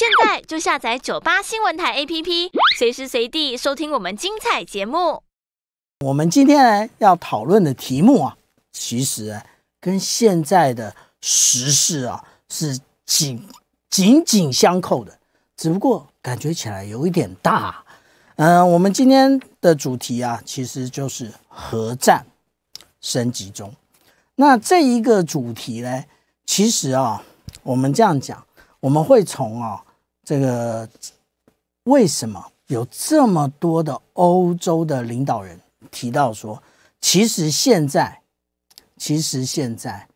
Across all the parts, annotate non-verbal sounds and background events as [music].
现在就下载九八新闻台 APP，随时随地收听我们精彩节目。我们今天呢要讨论的题目啊，其实跟现在的时事啊是紧紧紧相扣的，只不过感觉起来有一点大。嗯，我们今天的主题啊，其实就是核战升级中。那这一个主题呢，其实啊，我们这样讲，我们会从啊。这个为什么有这么多的欧洲的领导人提到说，其实现在，其实现在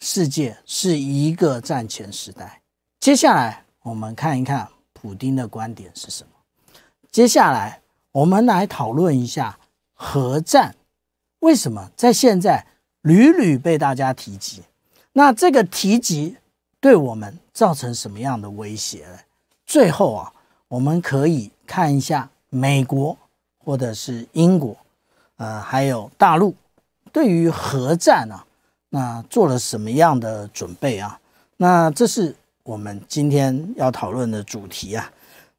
世界是一个战前时代。接下来我们看一看普京的观点是什么。接下来我们来讨论一下核战，为什么在现在屡屡被大家提及？那这个提及对我们造成什么样的威胁呢？最后啊，我们可以看一下美国或者是英国，呃，还有大陆对于核战啊，那做了什么样的准备啊？那这是我们今天要讨论的主题啊。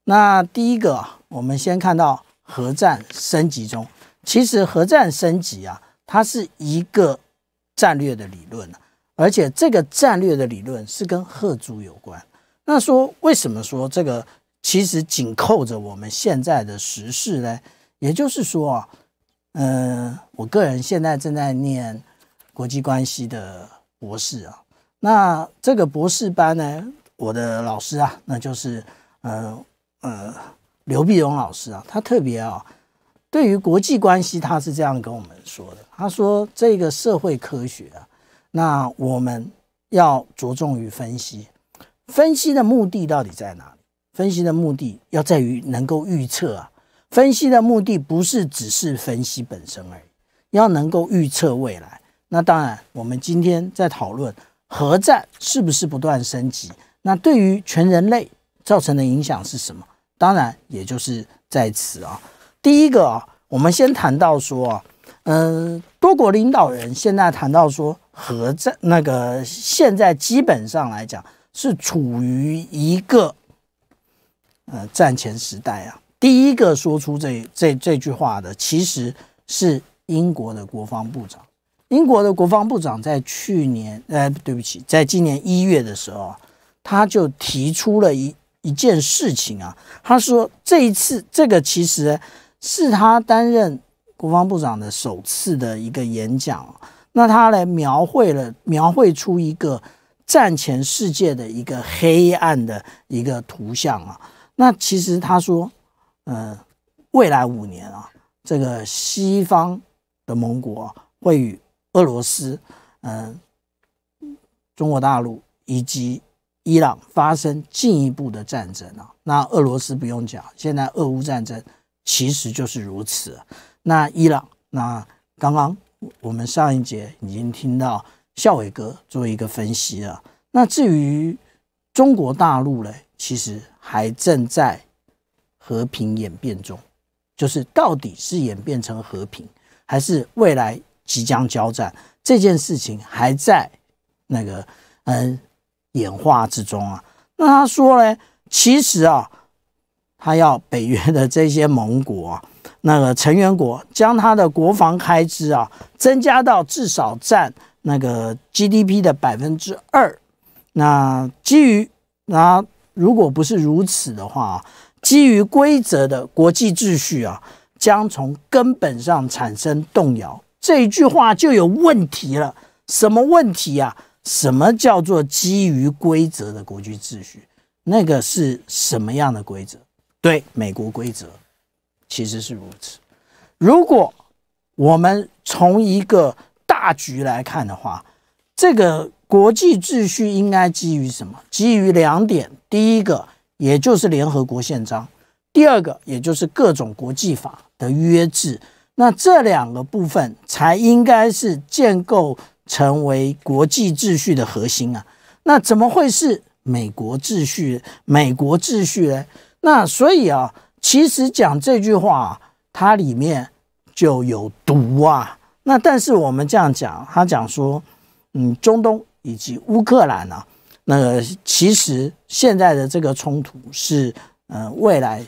那第一个，我们先看到核战升级中，其实核战升级啊，它是一个战略的理论，而且这个战略的理论是跟核族有关。那说为什么说这个其实紧扣着我们现在的时事呢？也就是说啊，嗯，我个人现在正在念国际关系的博士啊。那这个博士班呢，我的老师啊，那就是呃呃刘碧荣老师啊。他特别啊，对于国际关系，他是这样跟我们说的：他说这个社会科学啊，那我们要着重于分析。分析的目的到底在哪里？分析的目的要在于能够预测啊，分析的目的不是只是分析本身而已，要能够预测未来。那当然，我们今天在讨论核战是不是不断升级，那对于全人类造成的影响是什么？当然，也就是在此啊，第一个啊，我们先谈到说啊，嗯，多国领导人现在谈到说核战那个，现在基本上来讲。是处于一个呃战前时代啊，第一个说出这这这句话的其实是英国的国防部长。英国的国防部长在去年，呃，对不起，在今年一月的时候啊，他就提出了一一件事情啊，他说这一次这个其实是他担任国防部长的首次的一个演讲。那他来描绘了，描绘出一个。战前世界的一个黑暗的一个图像啊，那其实他说，呃，未来五年啊，这个西方的盟国会与俄罗斯、嗯，中国大陆以及伊朗发生进一步的战争啊。那俄罗斯不用讲，现在俄乌战争其实就是如此。那伊朗，那刚刚我们上一节已经听到。孝伟哥做一个分析啊，那至于中国大陆呢，其实还正在和平演变中，就是到底是演变成和平，还是未来即将交战，这件事情还在那个嗯演化之中啊。那他说呢，其实啊，他要北约的这些盟国啊，那个成员国将他的国防开支啊，增加到至少占。那个 GDP 的百分之二，那基于那如果不是如此的话，基于规则的国际秩序啊，将从根本上产生动摇。这一句话就有问题了，什么问题啊？什么叫做基于规则的国际秩序？那个是什么样的规则？对，美国规则其实是如此。如果我们从一个大局来看的话，这个国际秩序应该基于什么？基于两点，第一个也就是联合国宪章，第二个也就是各种国际法的约制。那这两个部分才应该是建构成为国际秩序的核心啊。那怎么会是美国秩序？美国秩序呢？那所以啊，其实讲这句话，它里面就有毒啊。那但是我们这样讲，他讲说，嗯，中东以及乌克兰啊，那其实现在的这个冲突是，嗯，未来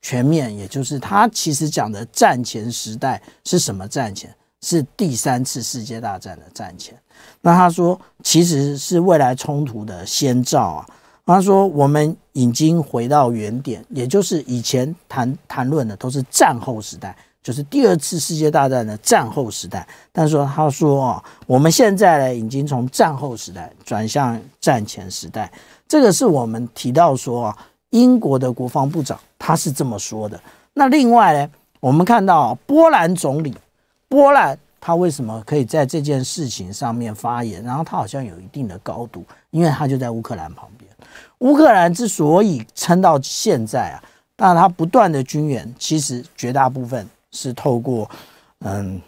全面，也就是他其实讲的战前时代是什么战前？是第三次世界大战的战前。那他说其实是未来冲突的先兆啊。他说我们已经回到原点，也就是以前谈谈论的都是战后时代。就是第二次世界大战的战后时代，但是说他说啊，我们现在呢已经从战后时代转向战前时代，这个是我们提到说啊，英国的国防部长他是这么说的。那另外呢，我们看到波兰总理，波兰他为什么可以在这件事情上面发言？然后他好像有一定的高度，因为他就在乌克兰旁边。乌克兰之所以撑到现在啊，是他不断的军援其实绝大部分。是透过，嗯，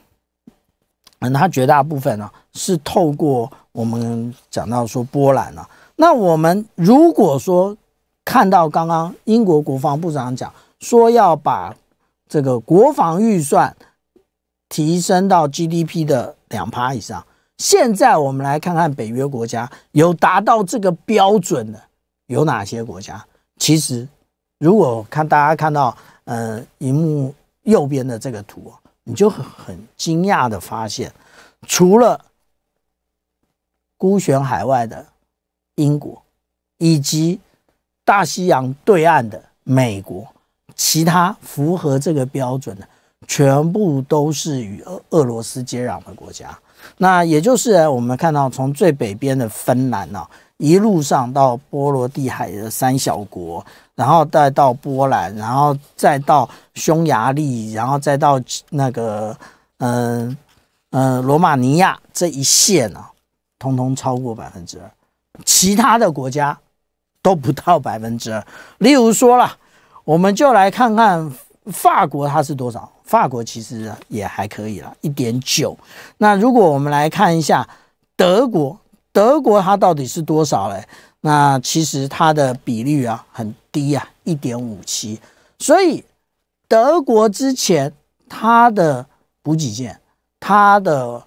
那它绝大部分呢是透过我们讲到说波兰了。那我们如果说看到刚刚英国国防部长讲说要把这个国防预算提升到 GDP 的两趴以上，现在我们来看看北约国家有达到这个标准的有哪些国家。其实，如果看大家看到呃，荧幕。右边的这个图，你就很惊讶的发现，除了孤悬海外的英国，以及大西洋对岸的美国，其他符合这个标准的，全部都是与俄俄罗斯接壤的国家。那也就是我们看到，从最北边的芬兰哦。一路上到波罗的海的三小国，然后再到波兰，然后再到匈牙利，然后再到那个嗯嗯罗马尼亚这一线呢，通通超过百分之二，其他的国家都不到百分之二。例如说了，我们就来看看法国它是多少？法国其实也还可以了，一点九。那如果我们来看一下德国。德国它到底是多少嘞？那其实它的比率啊很低啊，一点五七。所以德国之前它的补给舰、它的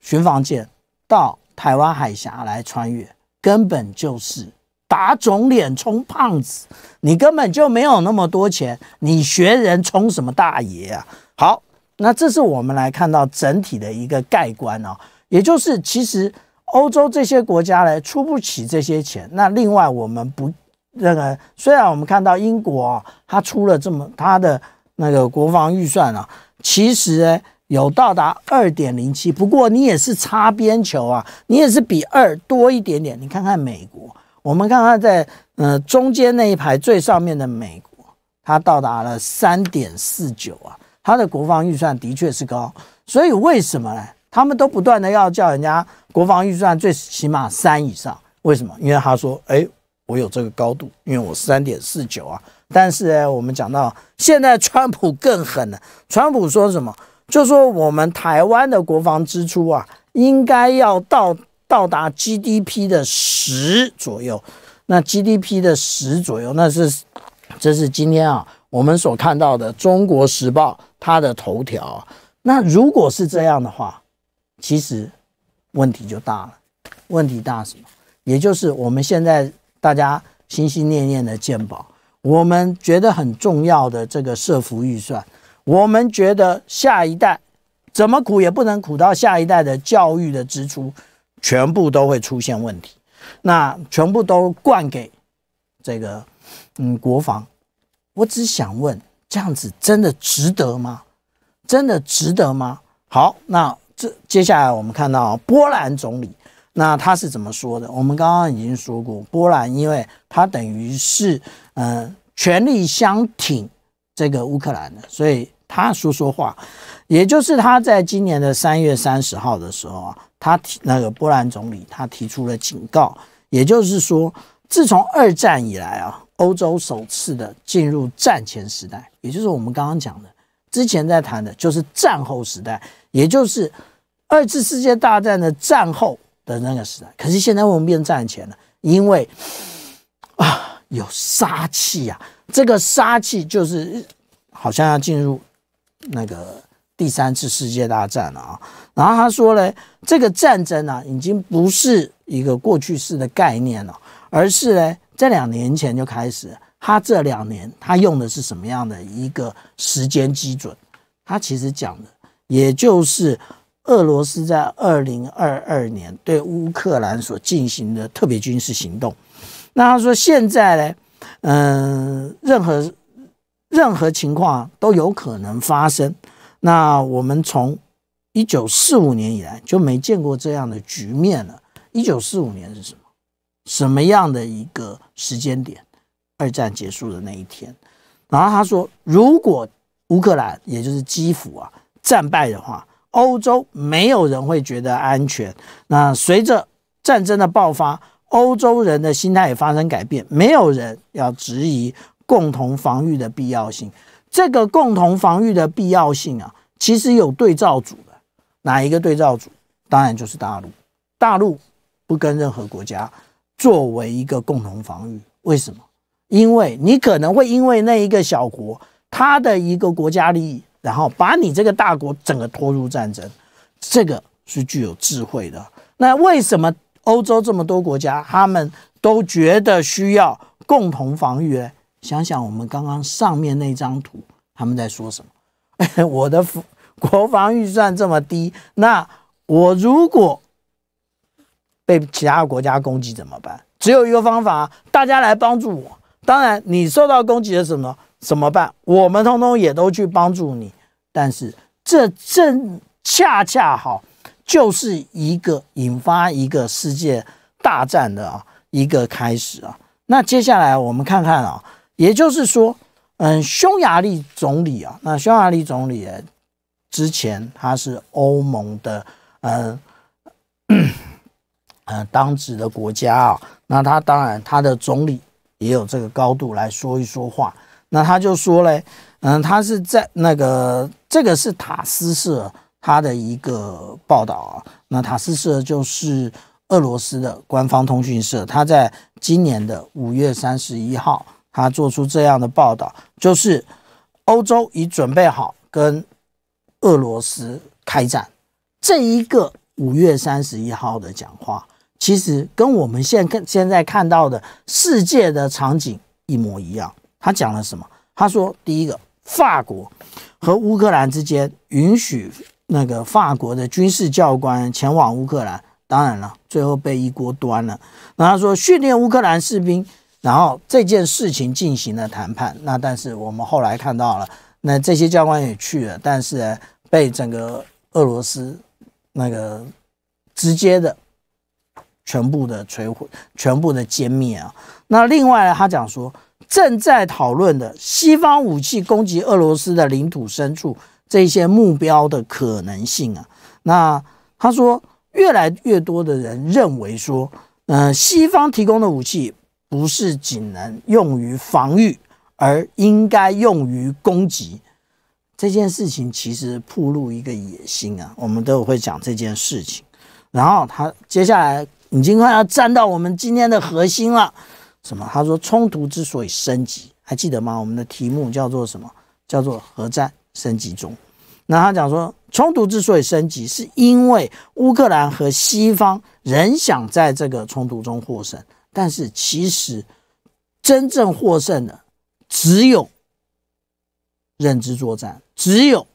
巡防舰到台湾海峡来穿越，根本就是打肿脸充胖子。你根本就没有那么多钱，你学人充什么大爷啊？好，那这是我们来看到整体的一个盖棺哦，也就是其实。欧洲这些国家呢出不起这些钱，那另外我们不那个，虽然我们看到英国啊，它出了这么它的那个国防预算啊，其实有到达二点零七，不过你也是擦边球啊，你也是比二多一点点。你看看美国，我们看看在呃中间那一排最上面的美国，它到达了三点四九啊，它的国防预算的确是高，所以为什么呢？他们都不断的要叫人家国防预算最起码三以上，为什么？因为他说：“哎，我有这个高度，因为我三点四九啊。”但是呢，我们讲到现在，川普更狠了。川普说什么？就说我们台湾的国防支出啊，应该要到到达 GDP 的十左右。那 GDP 的十左右，那是这是今天啊我们所看到的《中国时报》它的头条。那如果是这样的话，其实问题就大了，问题大什么？也就是我们现在大家心心念念的鉴宝，我们觉得很重要的这个设伏预算，我们觉得下一代怎么苦也不能苦到下一代的教育的支出全部都会出现问题，那全部都灌给这个嗯国防，我只想问，这样子真的值得吗？真的值得吗？好，那。这接下来我们看到波兰总理，那他是怎么说的？我们刚刚已经说过，波兰因为他等于是嗯全力相挺这个乌克兰的，所以他说说话，也就是他在今年的三月三十号的时候啊，他提那个波兰总理他提出了警告，也就是说，自从二战以来啊，欧洲首次的进入战前时代，也就是我们刚刚讲的之前在谈的就是战后时代。也就是二次世界大战的战后的那个时代，可是现在我们变战前了，因为啊有杀气啊，这个杀气就是好像要进入那个第三次世界大战了啊。然后他说呢，这个战争啊已经不是一个过去式的概念了，而是呢在两年前就开始，他这两年他用的是什么样的一个时间基准？他其实讲的。也就是俄罗斯在二零二二年对乌克兰所进行的特别军事行动。那他说现在呢，嗯，任何任何情况都有可能发生。那我们从一九四五年以来就没见过这样的局面了。一九四五年是什么什么样的一个时间点？二战结束的那一天。然后他说，如果乌克兰，也就是基辅啊。战败的话，欧洲没有人会觉得安全。那随着战争的爆发，欧洲人的心态也发生改变，没有人要质疑共同防御的必要性。这个共同防御的必要性啊，其实有对照组的，哪一个对照组？当然就是大陆。大陆不跟任何国家作为一个共同防御，为什么？因为你可能会因为那一个小国，他的一个国家利益。然后把你这个大国整个拖入战争，这个是具有智慧的。那为什么欧洲这么多国家，他们都觉得需要共同防御呢？想想我们刚刚上面那张图，他们在说什么？[laughs] 我的国防预算这么低，那我如果被其他国家攻击怎么办？只有一个方法，大家来帮助我。当然，你受到攻击的什么？怎么办？我们通通也都去帮助你，但是这正恰恰好就是一个引发一个世界大战的啊一个开始啊。那接下来我们看看啊，也就是说，嗯，匈牙利总理啊，那匈牙利总理之前他是欧盟的呃 [clears throat] 呃当值的国家啊，那他当然他的总理也有这个高度来说一说话。那他就说嘞，嗯，他是在那个，这个是塔斯社他的一个报道啊。那塔斯社就是俄罗斯的官方通讯社，他在今年的五月三十一号，他做出这样的报道，就是欧洲已准备好跟俄罗斯开战。这一个五月三十一号的讲话，其实跟我们现在现在看到的世界的场景一模一样。他讲了什么？他说，第一个，法国和乌克兰之间允许那个法国的军事教官前往乌克兰，当然了，最后被一锅端了。那他说，训练乌克兰士兵，然后这件事情进行了谈判。那但是我们后来看到了，那这些教官也去了，但是被整个俄罗斯那个直接的全部的摧毁，全部的歼灭啊。那另外呢，他讲说。正在讨论的西方武器攻击俄罗斯的领土深处这些目标的可能性啊，那他说，越来越多的人认为说，嗯，西方提供的武器不是仅能用于防御，而应该用于攻击。这件事情其实暴露一个野心啊，我们都会讲这件事情。然后他接下来已经快要站到我们今天的核心了。什么？他说，冲突之所以升级，还记得吗？我们的题目叫做什么？叫做核战升级中。那他讲说，冲突之所以升级，是因为乌克兰和西方仍想在这个冲突中获胜，但是其实真正获胜的只有认知作战，只有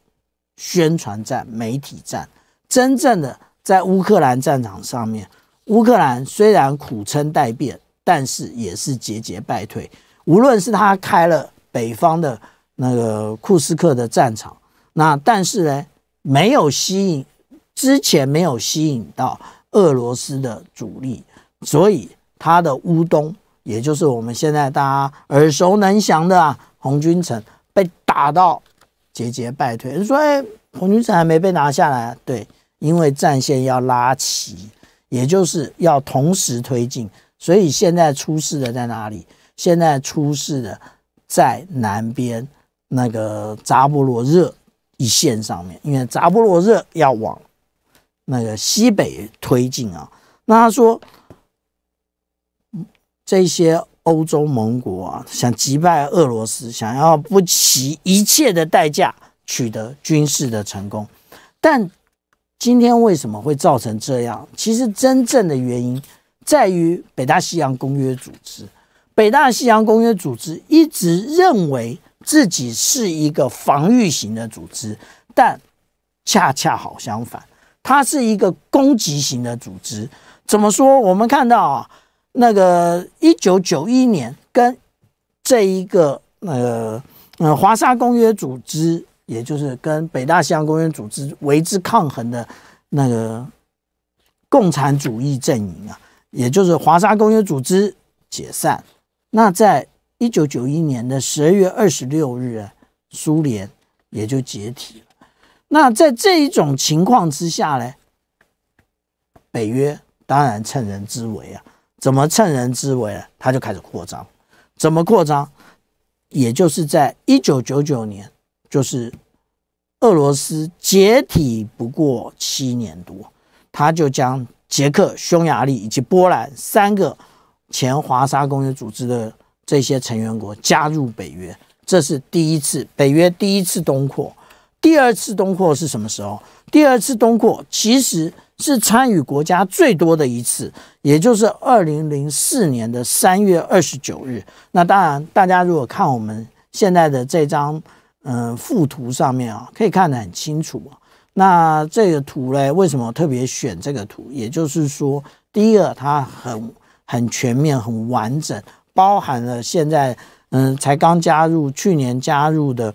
宣传战、媒体战。真正的在乌克兰战场上面，乌克兰虽然苦撑待变。但是也是节节败退，无论是他开了北方的那个库斯克的战场，那但是呢没有吸引，之前没有吸引到俄罗斯的主力，所以他的乌东，也就是我们现在大家耳熟能详的啊，红军城被打到节节败退。所以红军城还没被拿下来？对，因为战线要拉齐，也就是要同时推进。所以现在出事的在哪里？现在出事的在南边那个扎波罗热一线上面，因为扎波罗热要往那个西北推进啊。那他说，这些欧洲盟国啊，想击败俄罗斯，想要不惜一切的代价取得军事的成功。但今天为什么会造成这样？其实真正的原因。在于北大西洋公约组织，北大西洋公约组织一直认为自己是一个防御型的组织，但恰恰好相反，它是一个攻击型的组织。怎么说？我们看到啊，那个一九九一年跟这一个呃呃华沙公约组织，也就是跟北大西洋公约组织为之抗衡的那个共产主义阵营啊。也就是华沙公约组织解散，那在一九九一年的十二月二十六日，苏联也就解体了。那在这一种情况之下呢，北约当然趁人之危啊，怎么趁人之危啊？他就开始扩张，怎么扩张？也就是在一九九九年，就是俄罗斯解体不过七年多，他就将。捷克、匈牙利以及波兰三个前华沙公约组织的这些成员国加入北约，这是第一次北约第一次东扩。第二次东扩是什么时候？第二次东扩其实是参与国家最多的一次，也就是二零零四年的三月二十九日。那当然，大家如果看我们现在的这张嗯附图上面啊，可以看得很清楚啊。那这个图呢，为什么特别选这个图？也就是说，第一个，它很很全面、很完整，包含了现在嗯才刚加入、去年加入的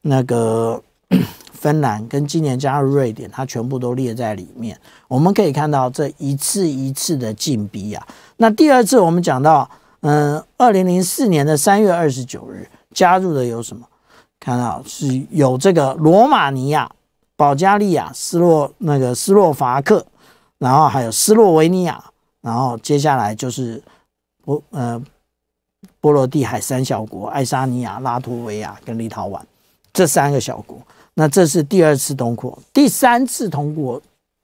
那个 [coughs] 芬兰跟今年加入瑞典，它全部都列在里面。我们可以看到这一次一次的进逼啊。那第二次，我们讲到嗯，二零零四年的三月二十九日加入的有什么？看到是有这个罗马尼亚。保加利亚、斯洛那个斯洛伐克，然后还有斯洛维尼亚，然后接下来就是波呃波罗的海三小国——爱沙尼亚、拉脱维亚跟立陶宛这三个小国。那这是第二次东扩，第三次通过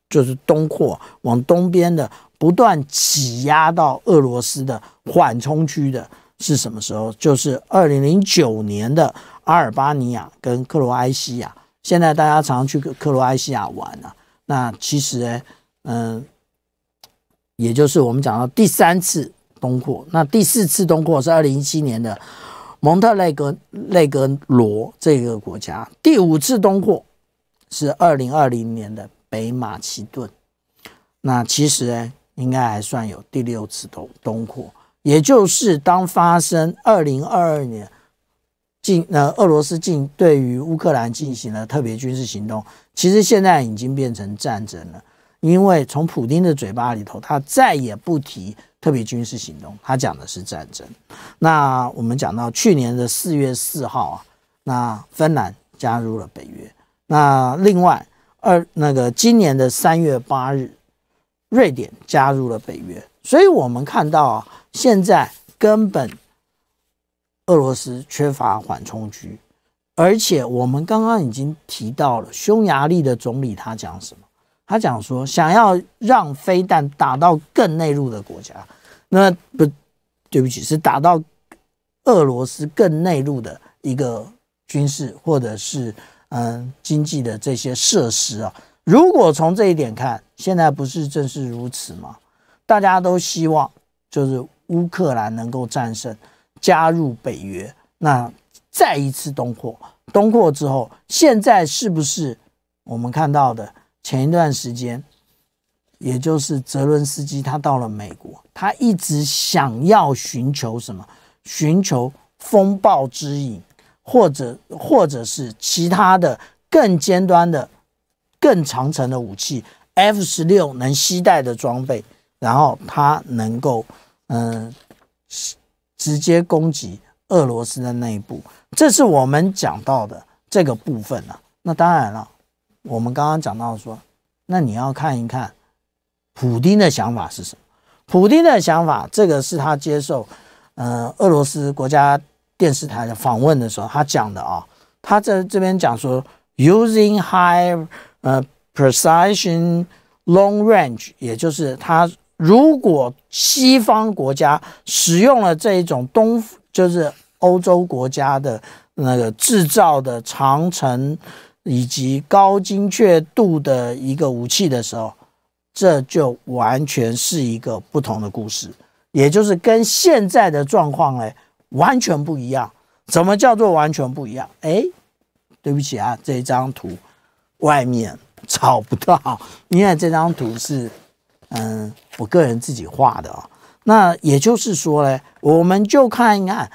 就是东扩往东边的不断挤压到俄罗斯的缓冲区的是什么时候？就是二零零九年的阿尔巴尼亚跟克罗埃西亚。现在大家常去克罗埃西亚玩啊，那其实呢，嗯，也就是我们讲到第三次东扩。那第四次东扩是二零一七年的蒙特内格内格罗这个国家。第五次东扩是二零二零年的北马其顿。那其实呢，应该还算有第六次东东扩，也就是当发生二零二二年。进呃，俄罗斯进对于乌克兰进行了特别军事行动，其实现在已经变成战争了。因为从普京的嘴巴里头，他再也不提特别军事行动，他讲的是战争。那我们讲到去年的四月四号啊，那芬兰加入了北约。那另外二那个今年的三月八日，瑞典加入了北约。所以我们看到啊，现在根本。俄罗斯缺乏缓冲区，而且我们刚刚已经提到了匈牙利的总理，他讲什么？他讲说想要让飞弹打到更内陆的国家，那不对不起，是打到俄罗斯更内陆的一个军事或者是嗯经济的这些设施啊。如果从这一点看，现在不是正是如此吗？大家都希望就是乌克兰能够战胜。加入北约，那再一次东扩，东扩之后，现在是不是我们看到的前一段时间，也就是泽伦斯基他到了美国，他一直想要寻求什么？寻求风暴之影，或者或者是其他的更尖端的、更长程的武器，F 十六能携带的装备，然后他能够嗯。直接攻击俄罗斯的内部，这是我们讲到的这个部分啊。那当然了，我们刚刚讲到说，那你要看一看普丁的想法是什么。普丁的想法，这个是他接受嗯俄罗斯国家电视台的访问的时候他讲的啊。他在这边讲说，using high 呃 precision long range，也就是他。如果西方国家使用了这一种东，就是欧洲国家的那个制造的长城以及高精确度的一个武器的时候，这就完全是一个不同的故事，也就是跟现在的状况呢完全不一样。怎么叫做完全不一样？哎，对不起啊，这张图外面找不到，因为这张图是。嗯，我个人自己画的哦。那也就是说呢，我们就看一看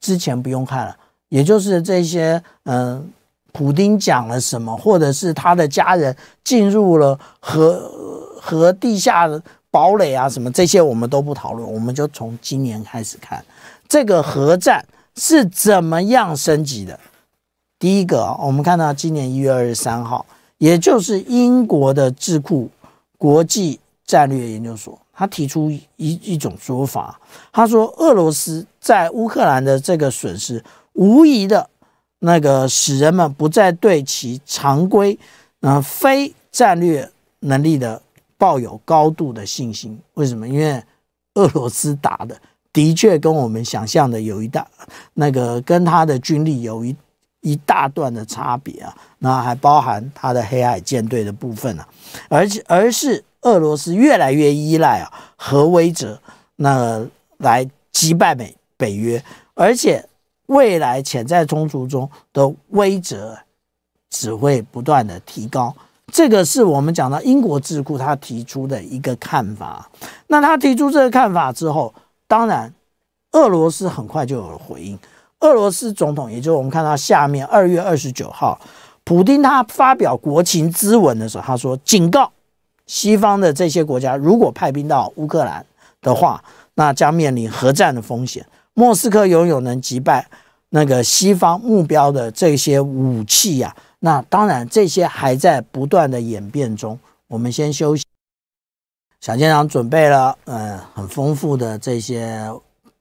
之前不用看了，也就是这些嗯，普丁讲了什么，或者是他的家人进入了核核地下堡垒啊什么这些我们都不讨论，我们就从今年开始看这个核战是怎么样升级的。第一个，我们看到今年一月二十三号，也就是英国的智库国际。战略研究所，他提出一一种说法，他说俄罗斯在乌克兰的这个损失，无疑的，那个使人们不再对其常规，呃，非战略能力的抱有高度的信心。为什么？因为俄罗斯打的的确跟我们想象的有一大那个，跟他的军力有一一大段的差别啊。那还包含他的黑海舰队的部分呢，而且，而是。俄罗斯越来越依赖啊核威慑，那来击败美北约，而且未来潜在冲突中的威慑只会不断的提高。这个是我们讲到英国智库他提出的一个看法。那他提出这个看法之后，当然俄罗斯很快就有了回应。俄罗斯总统，也就是我们看到下面二月二十九号，普京他发表国情咨文的时候，他说警告。西方的这些国家如果派兵到乌克兰的话，那将面临核战的风险。莫斯科拥有能击败那个西方目标的这些武器呀。那当然，这些还在不断的演变中。我们先休息。小舰长准备了，嗯，很丰富的这些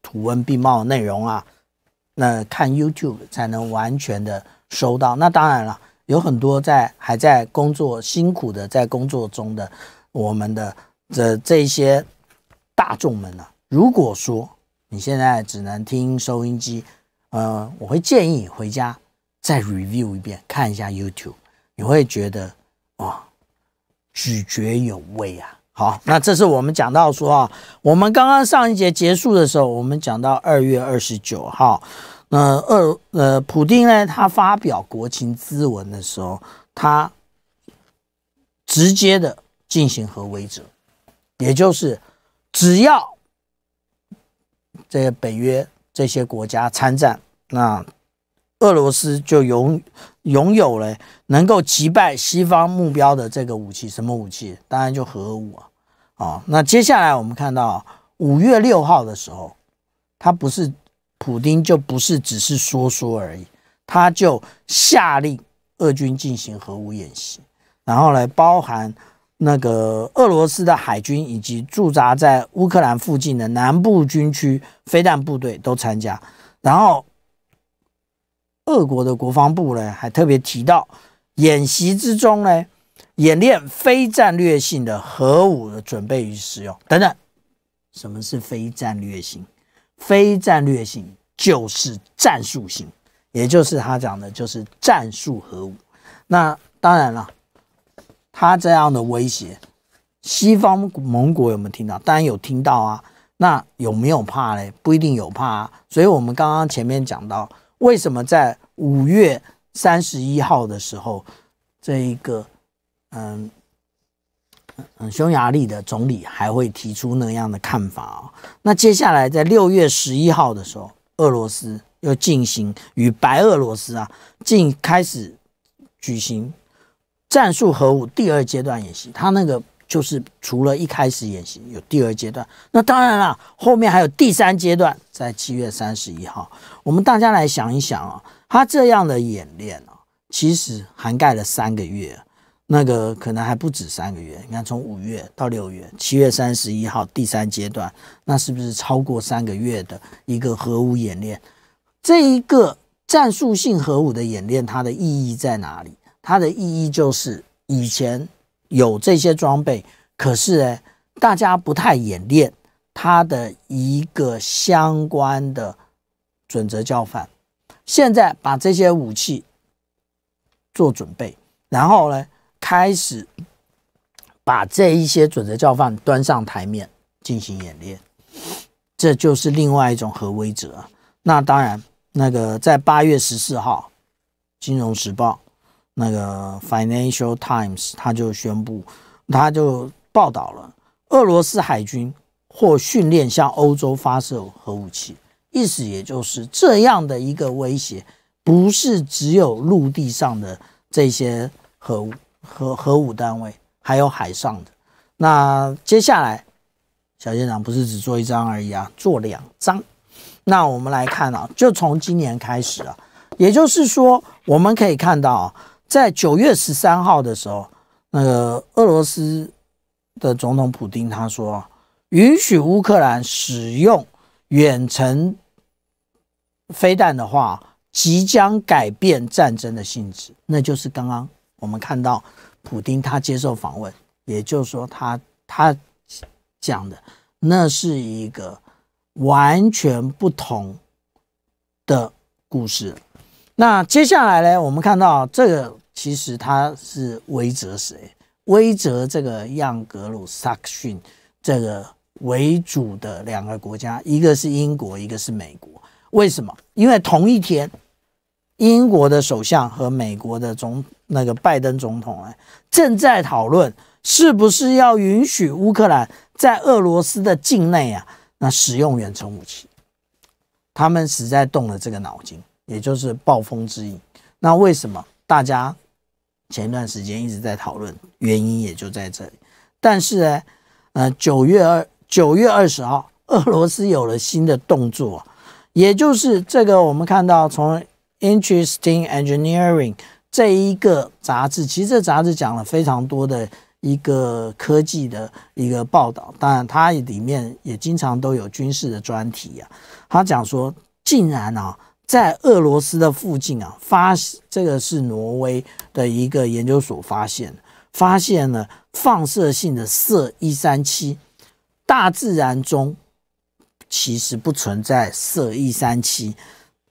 图文并茂的内容啊。那看 YouTube 才能完全的收到。那当然了。有很多在还在工作辛苦的在工作中的我们的这这些大众们呢，如果说你现在只能听收音机，呃，我会建议回家再 review 一遍，看一下 YouTube，你会觉得啊，咀嚼有味啊。好，那这是我们讲到说啊，我们刚刚上一节结束的时候，我们讲到二月二十九号。那俄呃，普京呢？他发表国情咨文的时候，他直接的进行核威慑，也就是只要这些北约这些国家参战，那俄罗斯就拥拥有了能够击败西方目标的这个武器。什么武器？当然就核武啊！啊，那接下来我们看到五月六号的时候，他不是。普丁就不是只是说说而已，他就下令俄军进行核武演习，然后来包含那个俄罗斯的海军以及驻扎在乌克兰附近的南部军区飞弹部队都参加。然后，俄国的国防部呢还特别提到，演习之中呢演练非战略性的核武的准备与使用等等。什么是非战略性？非战略性就是战术性，也就是他讲的，就是战术核武。那当然了，他这样的威胁，西方盟国有没有听到？当然有听到啊。那有没有怕嘞？不一定有怕啊。所以，我们刚刚前面讲到，为什么在五月三十一号的时候，这一个，嗯。嗯，匈牙利的总理还会提出那样的看法啊？那接下来在六月十一号的时候，俄罗斯又进行与白俄罗斯啊，进开始举行战术核武第二阶段演习。他那个就是除了一开始演习有第二阶段，那当然了，后面还有第三阶段，在七月三十一号。我们大家来想一想啊，他这样的演练啊，其实涵盖了三个月。那个可能还不止三个月。你看，从五月到六月、七月三十一号，第三阶段，那是不是超过三个月的一个核武演练？这一个战术性核武的演练，它的意义在哪里？它的意义就是以前有这些装备，可是呢，大家不太演练它的一个相关的准则教范。现在把这些武器做准备，然后呢？开始把这一些准则教范端上台面进行演练，这就是另外一种核威慑。那当然，那个在八月十四号，《金融时报》那个 Financial Times，他就宣布，他就报道了俄罗斯海军或训练向欧洲发射核武器，意思也就是这样的一个威胁，不是只有陆地上的这些核武。核核武单位，还有海上的。那接下来，小舰长不是只做一张而已啊，做两张。那我们来看啊，就从今年开始啊，也就是说，我们可以看到，在九月十三号的时候，那个俄罗斯的总统普京他说，允许乌克兰使用远程飞弹的话，即将改变战争的性质，那就是刚刚。我们看到普丁他接受访问，也就是说他他讲的那是一个完全不同的故事。那接下来呢，我们看到这个其实他是威责谁？威责这个让格鲁萨克逊这个为主的两个国家，一个是英国，一个是美国。为什么？因为同一天。英国的首相和美国的总那个拜登总统哎，正在讨论是不是要允许乌克兰在俄罗斯的境内啊那使用远程武器，他们实在动了这个脑筋，也就是暴风之影。那为什么大家前一段时间一直在讨论，原因也就在这里。但是呢，呃，九月二九月二十号，俄罗斯有了新的动作，也就是这个，我们看到从。Interesting Engineering 这一个杂志，其实这杂志讲了非常多的一个科技的一个报道，当然它里面也经常都有军事的专题啊。他讲说，竟然啊，在俄罗斯的附近啊，发这个是挪威的一个研究所发现，发现了放射性的铯一三七，大自然中其实不存在铯一三七。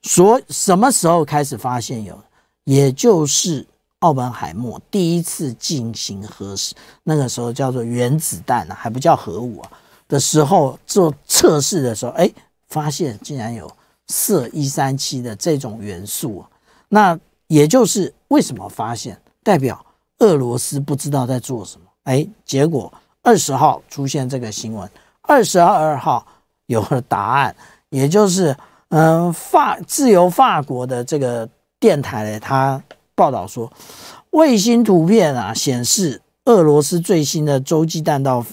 所什么时候开始发现有，也就是奥本海默第一次进行核试，那个时候叫做原子弹呢，还不叫核武啊的时候做测试的时候，哎，发现竟然有铯一三七的这种元素啊，那也就是为什么发现代表俄罗斯不知道在做什么，哎，结果二十号出现这个新闻，二十二号有了答案，也就是。嗯，法自由法国的这个电台呢，它报道说，卫星图片啊显示，俄罗斯最新的洲际弹道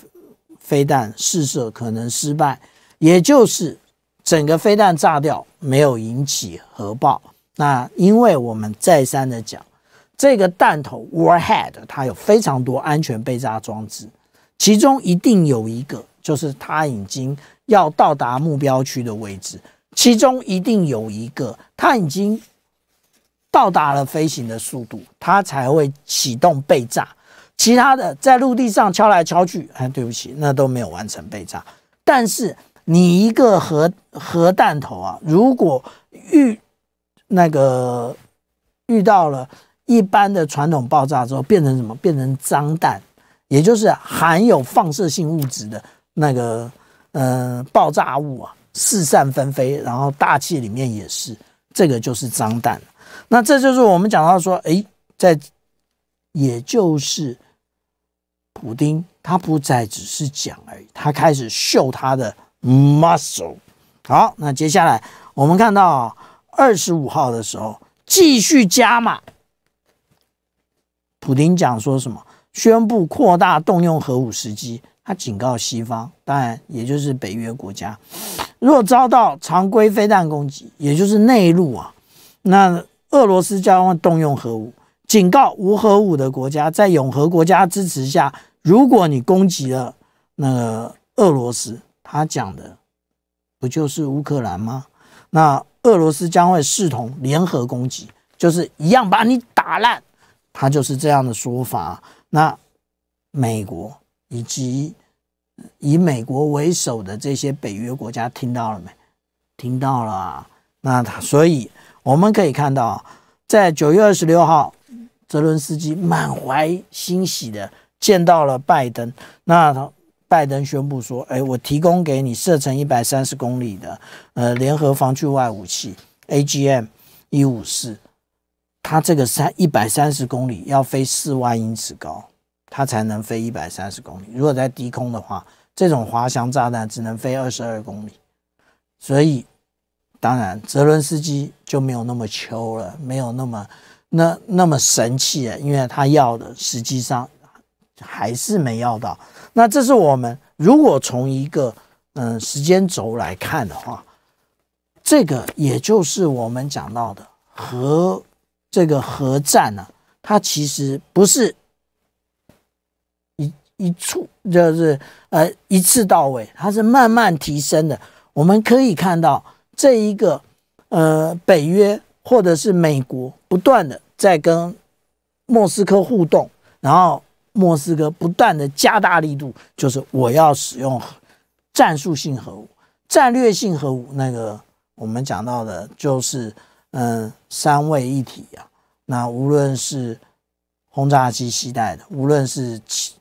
飞弹试射可能失败，也就是整个飞弹炸掉，没有引起核爆。那因为我们再三的讲，这个弹头 warhead 它有非常多安全被炸装置，其中一定有一个，就是它已经要到达目标区的位置。其中一定有一个，它已经到达了飞行的速度，它才会启动被炸。其他的在陆地上敲来敲去，哎，对不起，那都没有完成被炸。但是你一个核核弹头啊，如果遇那个遇到了一般的传统爆炸之后，变成什么？变成脏弹，也就是含有放射性物质的那个呃爆炸物啊。四散纷飞，然后大气里面也是，这个就是脏弹。那这就是我们讲到说，哎，在也就是普丁，他不再只是讲而已，他开始秀他的 muscle。好，那接下来我们看到二十五号的时候，继续加码。普丁讲说什么？宣布扩大动用核武时机。他警告西方，当然也就是北约国家，若遭到常规飞弹攻击，也就是内陆啊，那俄罗斯将会动用核武，警告无核武的国家，在永和国家支持下，如果你攻击了那个俄罗斯，他讲的不就是乌克兰吗？那俄罗斯将会视同联合攻击，就是一样把你打烂，他就是这样的说法。那美国。以及以美国为首的这些北约国家听到了没？听到了。啊。那他所以我们可以看到，在九月二十六号，泽伦斯基满怀欣喜的见到了拜登。那他拜登宣布说：“哎，我提供给你射程一百三十公里的呃联合防区外武器 A G M 一五四，它这个三一百三十公里要飞四万英尺高。”它才能飞一百三十公里。如果在低空的话，这种滑翔炸弹只能飞二十二公里。所以，当然，泽伦斯基就没有那么“秋”了，没有那么那那么神气了，因为他要的实际上还是没要到。那这是我们如果从一个嗯时间轴来看的话，这个也就是我们讲到的核这个核战呢，它其实不是。一处就是呃一次到位，它是慢慢提升的。我们可以看到这一个呃北约或者是美国不断的在跟莫斯科互动，然后莫斯科不断的加大力度，就是我要使用战术性核武、战略性核武。那个我们讲到的就是嗯三位一体啊，那无论是轰炸机携带的，无论是其。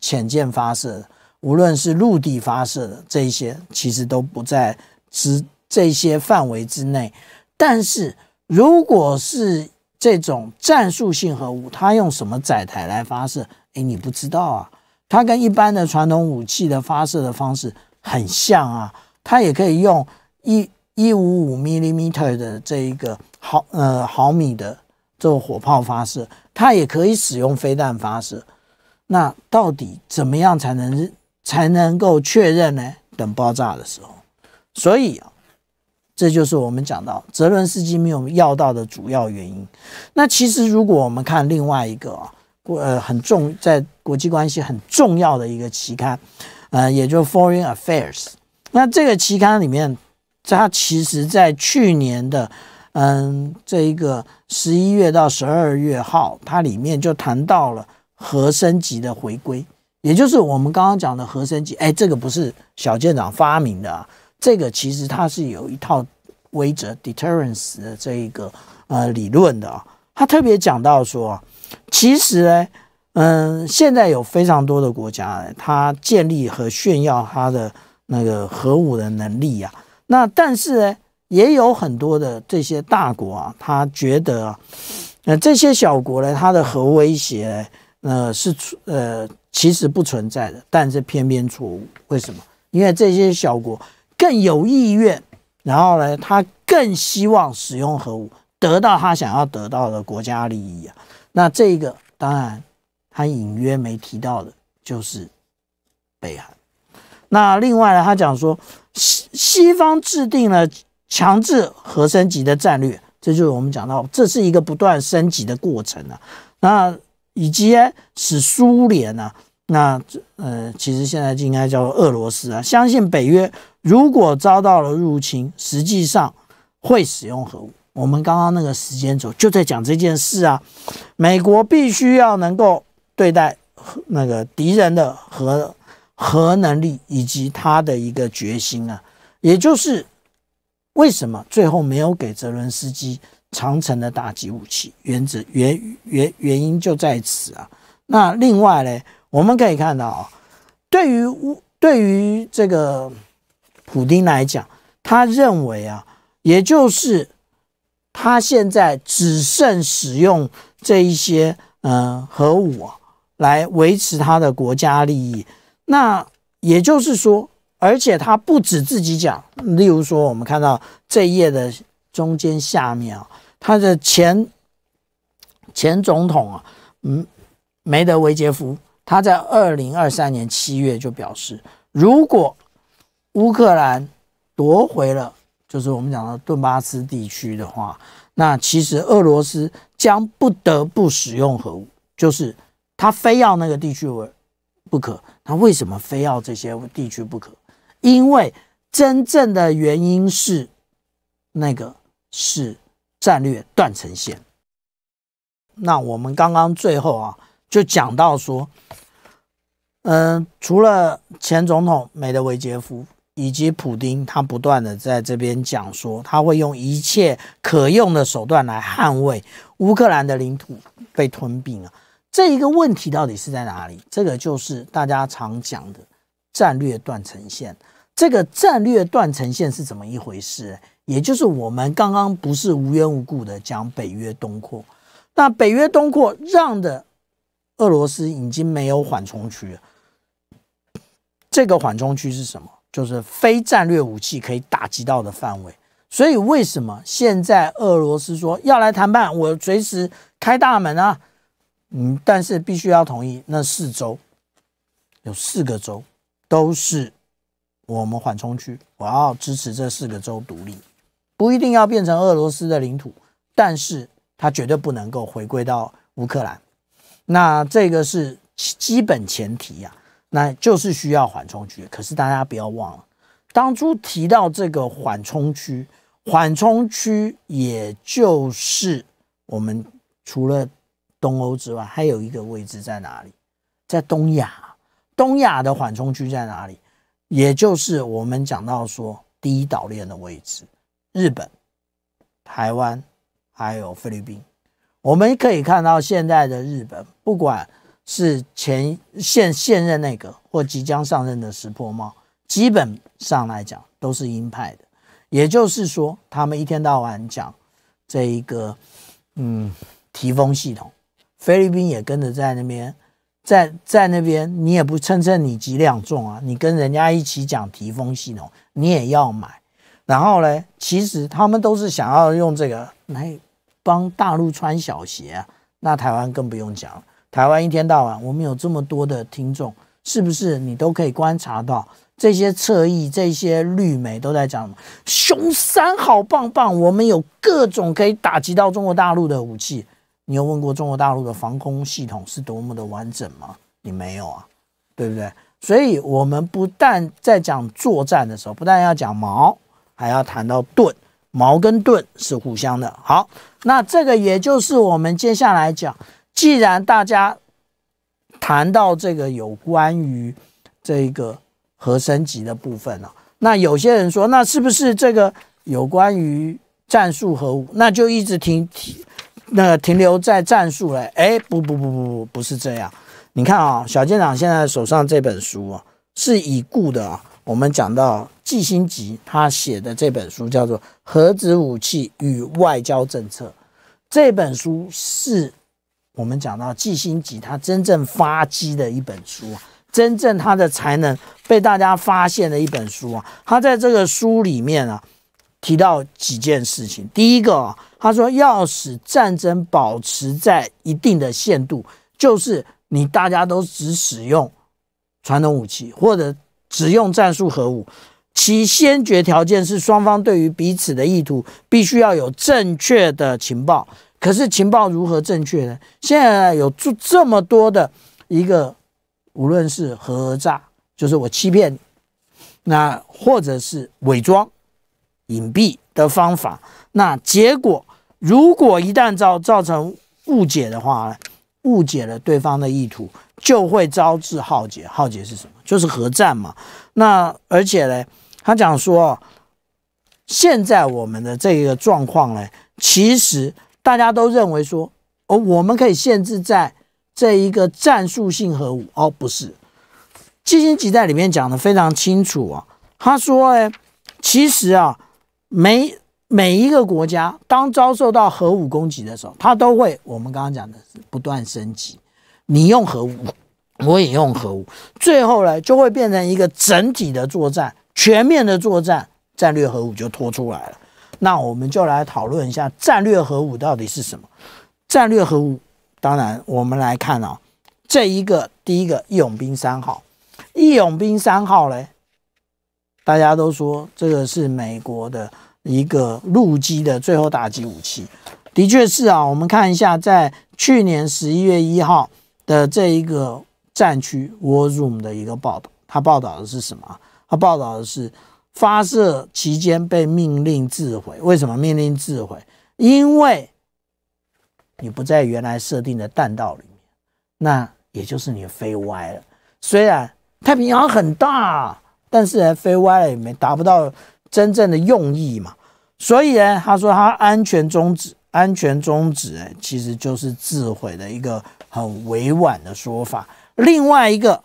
潜舰发射，无论是陆地发射的这些，其实都不在之这些范围之内。但是，如果是这种战术性核武，它用什么载台来发射？哎，你不知道啊。它跟一般的传统武器的发射的方式很像啊。它也可以用一一五五 millimeter 的这一个毫呃毫米的这个火炮发射，它也可以使用飞弹发射。那到底怎么样才能才能够确认呢？等爆炸的时候，所以这就是我们讲到泽伦斯基没有要到的主要原因。那其实如果我们看另外一个啊，国呃很重在国际关系很重要的一个期刊，呃，也就《Foreign Affairs》。那这个期刊里面，它其实，在去年的嗯这一个十一月到十二月号，它里面就谈到了。核升级的回归，也就是我们刚刚讲的核升级。哎，这个不是小舰长发明的啊，这个其实它是有一套规则 d e t e r r e n c e 的这一个呃理论的啊。他特别讲到说其实呢，嗯，现在有非常多的国家，他建立和炫耀他的那个核武的能力呀。那但是呢，也有很多的这些大国啊，他觉得啊，那这些小国呢，它的核威胁。呃，是呃，其实不存在的，但是偏偏错误。为什么？因为这些小国更有意愿，然后呢，他更希望使用核武得到他想要得到的国家利益啊。那这个当然，他隐约没提到的，就是北韩。那另外呢，他讲说西西方制定了强制核升级的战略，这就是我们讲到，这是一个不断升级的过程啊。那以及使苏联啊，那呃，其实现在就应该叫做俄罗斯啊。相信北约如果遭到了入侵，实际上会使用核武。我们刚刚那个时间轴就在讲这件事啊。美国必须要能够对待那个敌人的核核能力以及他的一个决心啊，也就是为什么最后没有给泽伦斯基。长城的打击武器，原则原原原因就在此啊。那另外呢，我们可以看到啊，对于对于这个普京来讲，他认为啊，也就是他现在只剩使用这一些嗯核武来维持他的国家利益。那也就是说，而且他不止自己讲，例如说，我们看到这一页的。中间下面啊，他的前前总统啊，嗯，梅德韦杰夫，他在二零二三年七月就表示，如果乌克兰夺回了，就是我们讲的顿巴斯地区的话，那其实俄罗斯将不得不使用核武，就是他非要那个地区为不可。他为什么非要这些地区不可？因为真正的原因是那个。是战略断层线。那我们刚刚最后啊，就讲到说，呃，除了前总统梅德韦杰夫以及普京，他不断的在这边讲说，他会用一切可用的手段来捍卫乌克兰的领土被吞并啊。这一个问题到底是在哪里？这个就是大家常讲的战略断层线。这个战略断层线是怎么一回事？也就是我们刚刚不是无缘无故的讲北约东扩，那北约东扩让的俄罗斯已经没有缓冲区了。这个缓冲区是什么？就是非战略武器可以打击到的范围。所以为什么现在俄罗斯说要来谈判，我随时开大门啊？嗯，但是必须要同意。那四周有四个州，都是我们缓冲区，我要支持这四个州独立。不一定要变成俄罗斯的领土，但是它绝对不能够回归到乌克兰。那这个是基本前提呀，那就是需要缓冲区。可是大家不要忘了，当初提到这个缓冲区，缓冲区也就是我们除了东欧之外，还有一个位置在哪里？在东亚，东亚的缓冲区在哪里？也就是我们讲到说第一岛链的位置。日本、台湾还有菲律宾，我们可以看到现在的日本，不管是前现现任那个或即将上任的石破茂，基本上来讲都是鹰派的，也就是说，他们一天到晚讲这一个嗯，提风系统，菲律宾也跟着在那边，在在那边，你也不称称你几两重啊，你跟人家一起讲提风系统，你也要买。然后呢？其实他们都是想要用这个来帮大陆穿小鞋啊。那台湾更不用讲了。台湾一天到晚，我们有这么多的听众，是不是？你都可以观察到这些侧翼、这些绿媒都在讲什么？“熊三好棒棒，我们有各种可以打击到中国大陆的武器。”你有问过中国大陆的防空系统是多么的完整吗？你没有啊，对不对？所以，我们不但在讲作战的时候，不但要讲毛。还要谈到盾，矛跟盾是互相的。好，那这个也就是我们接下来讲。既然大家谈到这个有关于这个核升级的部分了，那有些人说，那是不是这个有关于战术核武？那就一直停停，那停留在战术了。哎，不不不不不，不是这样。你看啊，小舰长现在手上这本书啊，是已故的啊。我们讲到。季星吉他写的这本书叫做《核子武器与外交政策》，这本书是我们讲到季星吉他真正发迹的一本书啊，真正他的才能被大家发现的一本书啊。他在这个书里面啊提到几件事情，第一个，他说要使战争保持在一定的限度，就是你大家都只使用传统武器，或者只用战术核武。其先决条件是双方对于彼此的意图必须要有正确的情报。可是情报如何正确呢？现在有这这么多的一个，无论是核诈，就是我欺骗你，那或者是伪装、隐蔽的方法，那结果如果一旦造造成误解的话，误解了对方的意图，就会招致浩劫。浩劫是什么？就是核战嘛。那而且呢？他讲说：“现在我们的这一个状况呢，其实大家都认为说，哦，我们可以限制在这一个战术性核武哦，不是。”基辛吉在里面讲的非常清楚啊。他说：“哎，其实啊，每每一个国家当遭受到核武攻击的时候，他都会我们刚刚讲的是不断升级，你用核武，我也用核武，最后呢，就会变成一个整体的作战。”全面的作战，战略核武就拖出来了。那我们就来讨论一下战略核武到底是什么？战略核武，当然我们来看啊，这一个第一个义勇兵三号，义勇兵三号嘞，大家都说这个是美国的一个陆基的最后打击武器。的确是啊，我们看一下在去年十一月一号的这一个战区 war room 的一个报道，他报道的是什么？他报道的是发射期间被命令自毁，为什么命令自毁？因为你不在原来设定的弹道里面，那也就是你飞歪了。虽然太平洋很大，但是飞歪了也没达不到真正的用意嘛。所以呢，他说他安全终止，安全终止，其实就是自毁的一个很委婉的说法。另外一个。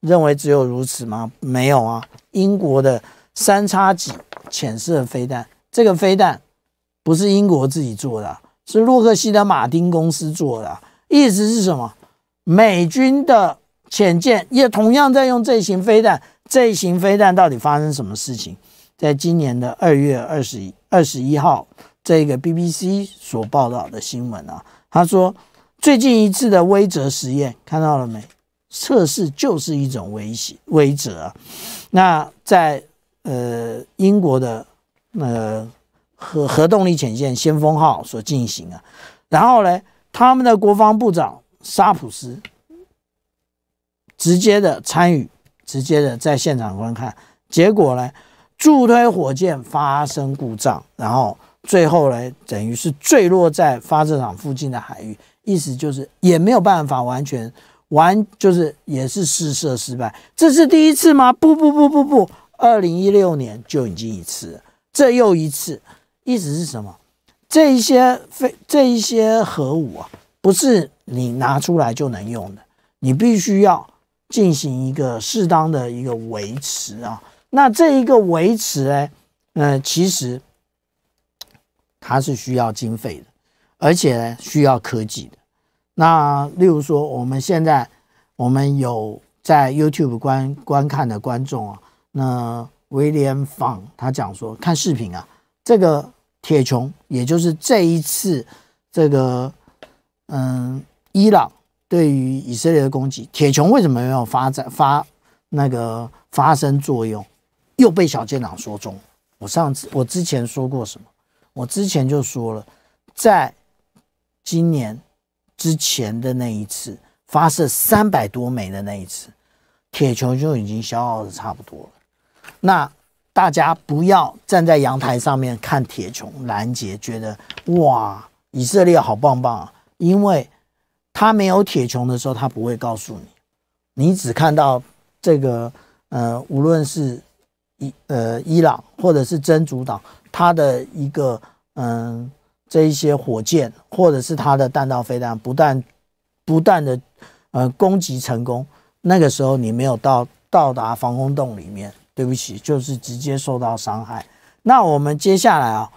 认为只有如此吗？没有啊！英国的三叉戟潜射飞弹，这个飞弹不是英国自己做的，是洛克希德马丁公司做的。意思是什么？美军的潜舰也同样在用这型飞弹。这一型飞弹到底发生什么事情？在今年的二月二十一二十一号，这个 BBC 所报道的新闻啊，他说最近一次的威泽实验，看到了没？测试就是一种威胁威则、啊！那在呃英国的呃核核动力潜舰“先锋号”所进行啊，然后呢，他们的国防部长沙普斯直接的参与，直接的在现场观看。结果呢，助推火箭发生故障，然后最后呢，等于是坠落在发射场附近的海域，意思就是也没有办法完全。完就是也是试射失败，这是第一次吗？不不不不不，二零一六年就已经一次，这又一次，意思是什么？这一些非这一些核武啊，不是你拿出来就能用的，你必须要进行一个适当的一个维持啊。那这一个维持呢，呃，其实它是需要经费的，而且呢需要科技的。那例如说，我们现在我们有在 YouTube 观观看的观众啊，那威廉坊他讲说看视频啊，这个铁穹，也就是这一次这个嗯，伊朗对于以色列的攻击，铁穹为什么没有发展发那个发生作用？又被小舰长说中。我上次我之前说过什么？我之前就说了，在今年。之前的那一次发射三百多枚的那一次，铁球就已经消耗得差不多了。那大家不要站在阳台上面看铁穹拦截，觉得哇，以色列好棒棒啊！因为他没有铁穹的时候，他不会告诉你。你只看到这个，呃，无论是伊呃伊朗或者是真主党，他的一个嗯。这一些火箭或者是它的弹道飞弹，不断不断的呃攻击成功，那个时候你没有到到达防空洞里面，对不起，就是直接受到伤害。那我们接下来啊，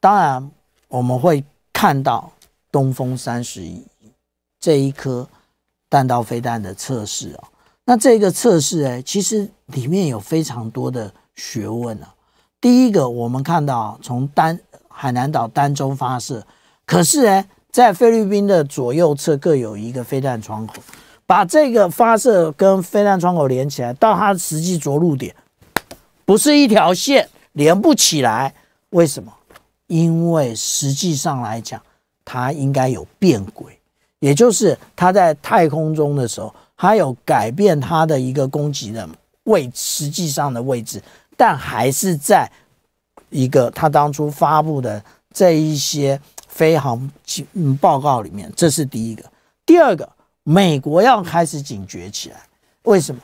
当然我们会看到东风三十一这一颗弹道飞弹的测试啊，那这个测试哎，其实里面有非常多的学问啊。第一个我们看到从单。海南岛单周发射，可是呢，在菲律宾的左右侧各有一个飞弹窗口，把这个发射跟飞弹窗口连起来，到它实际着陆点，不是一条线，连不起来。为什么？因为实际上来讲，它应该有变轨，也就是它在太空中的时候，它有改变它的一个攻击的位，实际上的位置，但还是在。一个，他当初发布的这一些飞航报告里面，这是第一个。第二个，美国要开始警觉起来。为什么？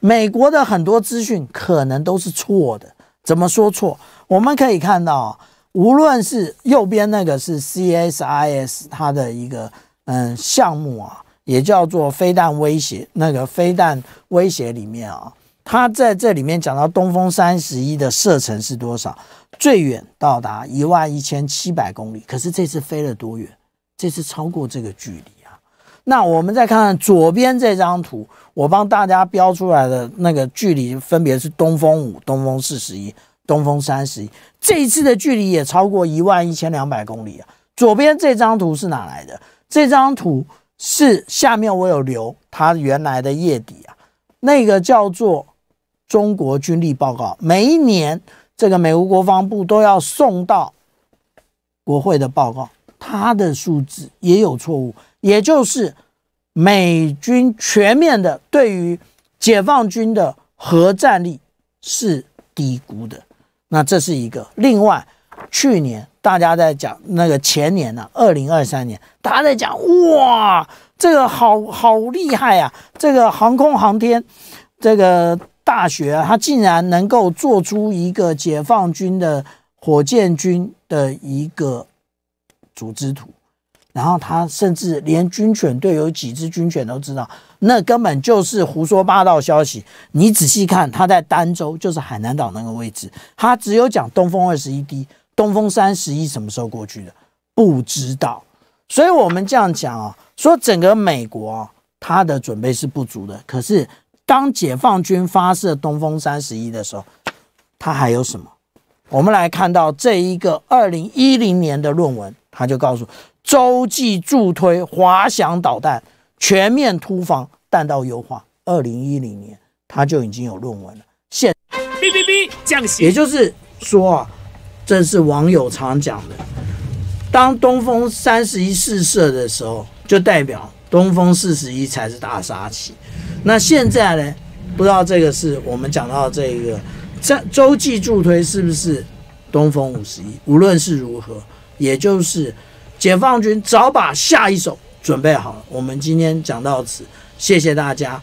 美国的很多资讯可能都是错的。怎么说错？我们可以看到，无论是右边那个是 CSIS 它的一个嗯项目啊，也叫做飞弹威胁，那个飞弹威胁里面啊。他在这里面讲到东风三十一的射程是多少？最远到达一万一千七百公里。可是这次飞了多远？这次超过这个距离啊！那我们再看左边这张图，我帮大家标出来的那个距离分别是东风五、东风四十一、东风三十一。这一次的距离也超过一万一千两百公里啊！左边这张图是哪来的？这张图是下面我有留它原来的页底啊，那个叫做。中国军力报告，每一年这个美、国国防部都要送到国会的报告，它的数字也有错误，也就是美军全面的对于解放军的核战力是低估的。那这是一个。另外，去年大家在讲那个前年呢，二零二三年，大家在讲哇，这个好好厉害啊，这个航空航天，这个。大学他竟然能够做出一个解放军的火箭军的一个组织图，然后他甚至连军犬队有几只军犬都知道，那根本就是胡说八道消息。你仔细看，他在儋州就是海南岛那个位置，他只有讲东风二十一 D、东风三十一什么时候过去的，不知道。所以我们这样讲哦，说整个美国，他的准备是不足的，可是。当解放军发射东风三十一的时候，它还有什么？我们来看到这一个二零一零年的论文，他就告诉洲际助推滑翔导弹全面突防弹道优化。二零一零年他就已经有论文了。现哔哔哔降息，也就是说啊，这是网友常讲的，当东风三十一试射的时候，就代表东风四十一才是大杀器。那现在呢？不知道这个是我们讲到这个在洲际助推是不是东风五十一？无论是如何，也就是解放军早把下一手准备好了。我们今天讲到此，谢谢大家。